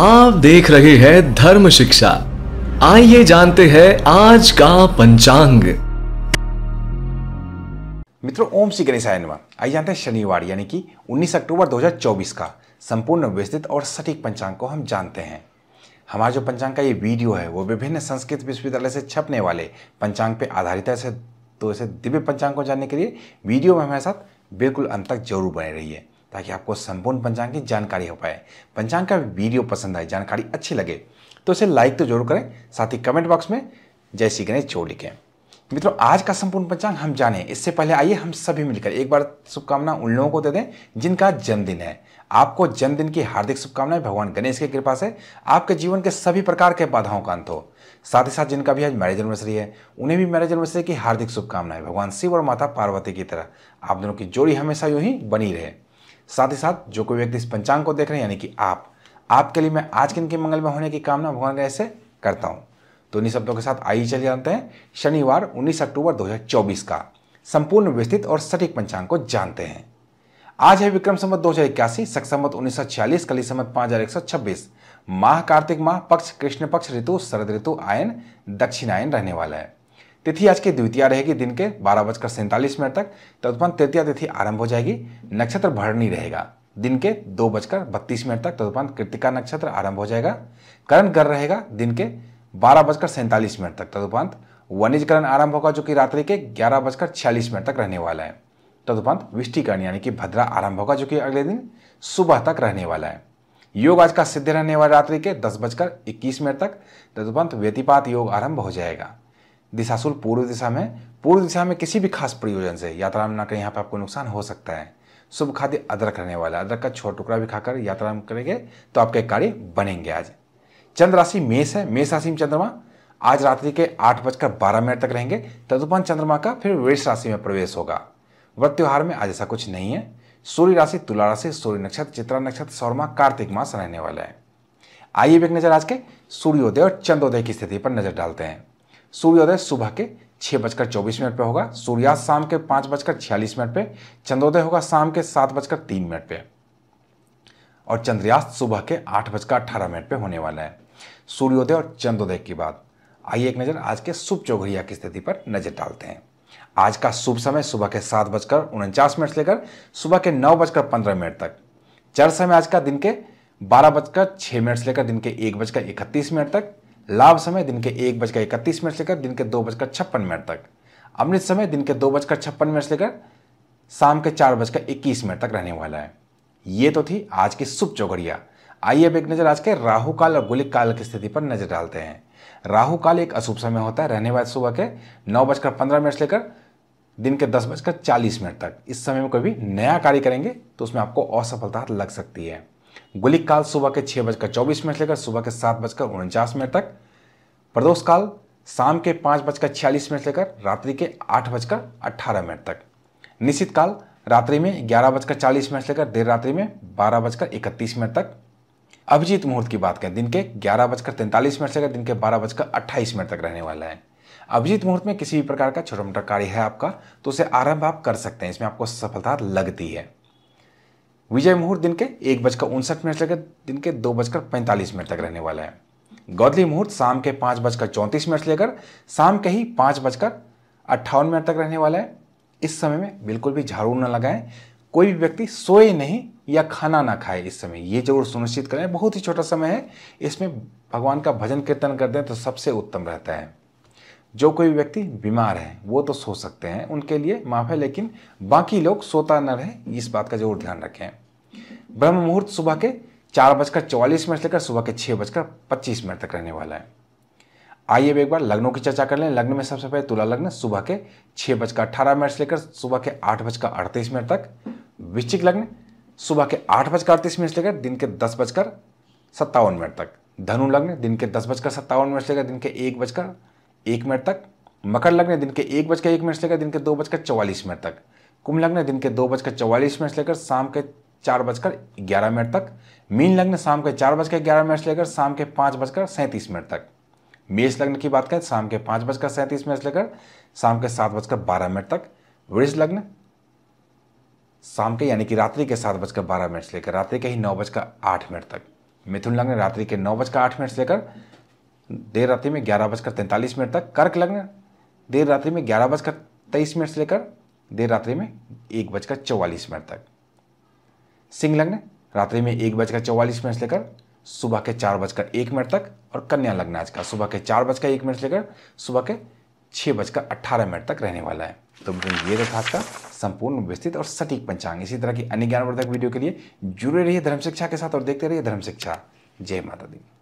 आप देख रहे हैं धर्म शिक्षा आइए जानते हैं आज का पंचांग मित्रों ओम श्री गणेशाय नमः आइए जानते हैं शनिवार यानी कि 19 अक्टूबर 2024 का संपूर्ण विस्तृत और सटीक पंचांग को हम जानते हैं हमारा जो पंचांग का ये वीडियो है वो विभिन्न संस्कृत विश्वविद्यालय से छपने वाले पंचांग पे आधारित है तो ऐसे दिव्य पंचांग को जानने के लिए वीडियो में हमारे साथ बिल्कुल अंत तक जरूर बने रही है ताकि आपको संपूर्ण पंचांग की जानकारी हो पाए पंचांग का वीडियो पसंद आए जानकारी अच्छी लगे तो इसे लाइक तो जरूर करें साथ ही कमेंट बॉक्स में जय श्री गणेश जोड़ लिखें मित्रों आज का संपूर्ण पंचांग हम जाने इससे पहले आइए हम सभी मिलकर एक बार शुभकामना उन लोगों को दे दें जिनका जन्मदिन है आपको जन्मदिन की हार्दिक शुभकामनाएं भगवान गणेश की कृपा से आपके जीवन के सभी प्रकार के बाधाओं का अंत हो साथ ही साथ जिनका भी आज मैरिज एनिवर्सरी है उन्हें भी मैरिज एनिवर्सरी की हार्दिक शुभकामनाएं भगवान शिव और माता पार्वती की तरह आप दोनों की जोड़ी हमेशा यूं ही बनी रहे साथ ही साथ जो कोई व्यक्ति इस पंचांग को देख रहे हैं यानी कि आप आपके लिए मैं आज के दिन के में होने की कामना भगवान का ऐसे करता हूँ तो इन्हीं शब्दों के साथ आइए चले जानते हैं शनिवार 19 अक्टूबर 2024 का संपूर्ण विस्तृत और सटीक पंचांग को जानते हैं आज है विक्रम संवत दो हजार इक्यासी सख संवत उन्नीस सौ छियालीस कली सम्मत पांच हजार एक सौ छब्बीस माह कार्तिक माह पक्ष कृष्ण पक्ष ऋतु शरद ऋतु आयन दक्षिणायन रहने वाला है तिथि आज की द्वितीय रहेगी दिन के बारह बजकर सैंतालीस मिनट तक तदुपंत तृतीय तिथि आरंभ हो जाएगी नक्षत्र भरणी रहेगा दिन के दो बजकर बत्तीस मिनट तक तदुपरांत कृतिका नक्षत्र आरंभ हो जाएगा करण ग्रह रहेगा दिन के बारह बजकर सैंतालीस मिनट तक तदुपंत वनिजकरण आरंभ होगा जो कि रात्रि के ग्यारह बजकर छियालीस मिनट तक रहने वाला है तदुपंत विष्टिकरण यानी कि भद्रा आरंभ होगा जो कि अगले दिन सुबह तक रहने वाला है योग आज का सिद्ध रहने वाला रात्रि के दस बजकर इक्कीस मिनट तक तदुपंत व्यतिपात योग आरंभ हो जाएगा दिशाशुल पूर्व दिशा में पूर्व दिशा में किसी भी खास प्रयोजन से यात्रा में ना करें यहाँ पर आपको नुकसान हो सकता है शुभ खाद्य अदरक रहने वाला अदरक का छोटा टुकड़ा भी खाकर यात्रा में करेंगे तो आपके कार्य बनेंगे आज चंद्र राशि मेष है मेष राशि में चंद्रमा आज रात्रि के आठ बजकर बारह मिनट तक रहेंगे तदुपरांत चंद्रमा का फिर वृक्ष राशि में प्रवेश होगा व्रत त्योहार में आज ऐसा कुछ नहीं है सूर्य राशि तुला राशि सूर्य नक्षत्र चित्रा नक्षत्र सौरमा कार्तिक मास रहने वाला है आइए एक नजर आज के सूर्योदय और चंद्रोदय की स्थिति पर नजर डालते हैं सूर्योदय सुबह के छः बजकर चौबीस मिनट पर होगा सूर्यास्त शाम के पाँच बजकर छियालीस मिनट पे चंद्रोदय होगा शाम के सात बजकर तीन मिनट पे और चंद्रयास्त सुबह के आठ बजकर अठारह मिनट पे होने वाला है सूर्योदय और चंद्रोदय के बाद आइए एक नज़र आज के शुभ चौघड़िया की स्थिति पर नज़र डालते हैं आज का शुभ समय सुबह के सात बजकर उनचास मिनट से लेकर सुबह के नौ बजकर पंद्रह मिनट तक चर समय आज का दिन के बारह बजकर छः मिनट से लेकर दिन के एक बजकर इकतीस मिनट तक लाभ समय दिन के एक बजकर इकतीस मिनट से लेकर दिन के दो बजकर छप्पन मिनट तक अमृत समय दिन के दो बजकर छप्पन मिनट से लेकर शाम के चार बजकर इक्कीस मिनट तक रहने वाला है ये तो थी आज की शुभ चौगड़िया आइए अब एक नज़र आज के राहु काल और गोलिक काल की स्थिति पर नजर डालते हैं राहु काल एक अशुभ समय होता है रहने वाले सुबह के नौ बजकर पंद्रह मिनट से लेकर दिन के दस बजकर चालीस मिनट तक इस समय में कोई भी नया कार्य करेंगे तो उसमें आपको असफलता लग सकती है गुली काल सुबह के छह बजकर चौबीस मिनट लेकर सुबह के सात बजकर उनचास मिनट तक प्रदोष काल शाम के पांच बजकर छियालीस मिनट लेकर रात्रि के आठ बजकर अट्ठारह मिनट तक निश्चित काल रात्रि में ग्यारह बजकर चालीस मिनट लेकर देर रात्रि में बारह बजकर इकतीस मिनट तक अभिजीत मुहूर्त की बात करें दिन के ग्यारह बजकर तैंतालीस मिनट से लेकर दिन के बारह बजकर अट्ठाईस मिनट तक रहने वाला है अभिजीत मुहूर्त में किसी भी प्रकार का छोटा मोटा कार्य है आपका तो उसे आरंभ आप कर सकते हैं इसमें आपको सफलता लगती है विजय मुहूर्त दिन के एक बजकर उनसठ मिनट से लेकर दिन के दो बजकर पैंतालीस मिनट तक रहने वाला है गौदली मुहूर्त शाम के पाँच बजकर चौंतीस मिनट से लेकर शाम के ही पाँच बजकर अट्ठावन मिनट तक रहने वाला है इस समय में बिल्कुल भी झाड़ू न लगाएं कोई भी व्यक्ति सोए नहीं या खाना ना खाए इस समय ये जरूर सुनिश्चित करें बहुत ही छोटा समय है इसमें भगवान का भजन कीर्तन कर दें तो सबसे उत्तम रहता है जो कोई व्यक्ति बीमार है वो तो सो सकते हैं उनके लिए माफ है लेकिन बाकी लोग सोता न रहे इस बात का जरूर ध्यान रखें ब्रह्म मुहूर्त सुबह के चार बजकर चौवालीस मिनट लेकर सुबह के छः बजकर पच्चीस मिनट तक रहने वाला है आइए अब एक बार लग्नों की चर्चा कर लें लग्न में सबसे पहले तुला लग्न सुबह के छः बजकर अठारह मिनट से लेकर सुबह के आठ बजकर अड़तीस मिनट तक वृश्चिक लग्न सुबह के आठ बजकर अड़तीस मिनट से लेकर दिन के दस बजकर सत्तावन मिनट तक धनु लग्न दिन के दस बजकर सत्तावन मिनट से लेकर दिन के एक बजकर एक मिनट तक मकर लग्न दिन के एक बजकर एक मिनट से लेकर दिन के दो बजकर चौवालीस मिनट तक कुंभ लग्न दिन के दो बजकर चौवालीस मिनट से लेकर शाम के चार बजकर ग्यारह मिनट तक मीन लग्न शाम के चार बजकर ग्यारह मिनट से लेकर शाम के पाँच बजकर सैंतीस मिनट तक मेष लग्न की बात करें शाम के पाँच बजकर सैंतीस मिनट से लेकर शाम के सात बजकर बारह मिनट तक वृक्ष लग्न शाम के यानी कि रात्रि के सात बजकर बारह मिनट से लेकर रात्रि के ही नौ बजकर आठ मिनट तक मिथुन लग्न रात्रि के नौ बजकर आठ मिनट से लेकर देर रात्रि में ग्यारह बजकर तैंतालीस मिनट तक कर्क लग्न देर रात्रि में ग्यारह बजकर तेईस मिनट से लेकर देर रात्रि में एक बजकर चौवालीस मिनट तक सिंह लग्न रात्रि में एक बजकर चौवालीस मिनट से लेकर सुबह के चार बजकर एक मिनट तक और कन्या लग्न आज का सुबह के चार बजकर एक मिनट से लेकर सुबह के छः बजकर अट्ठारह मिनट तक रहने वाला है तो ये था आज का संपूर्ण विस्तृत और सटीक पंचांग इसी तरह की अन्य ज्ञानवर्धक वीडियो के लिए जुड़े रहिए धर्म शिक्षा के साथ और देखते रहिए धर्म शिक्षा जय माता दी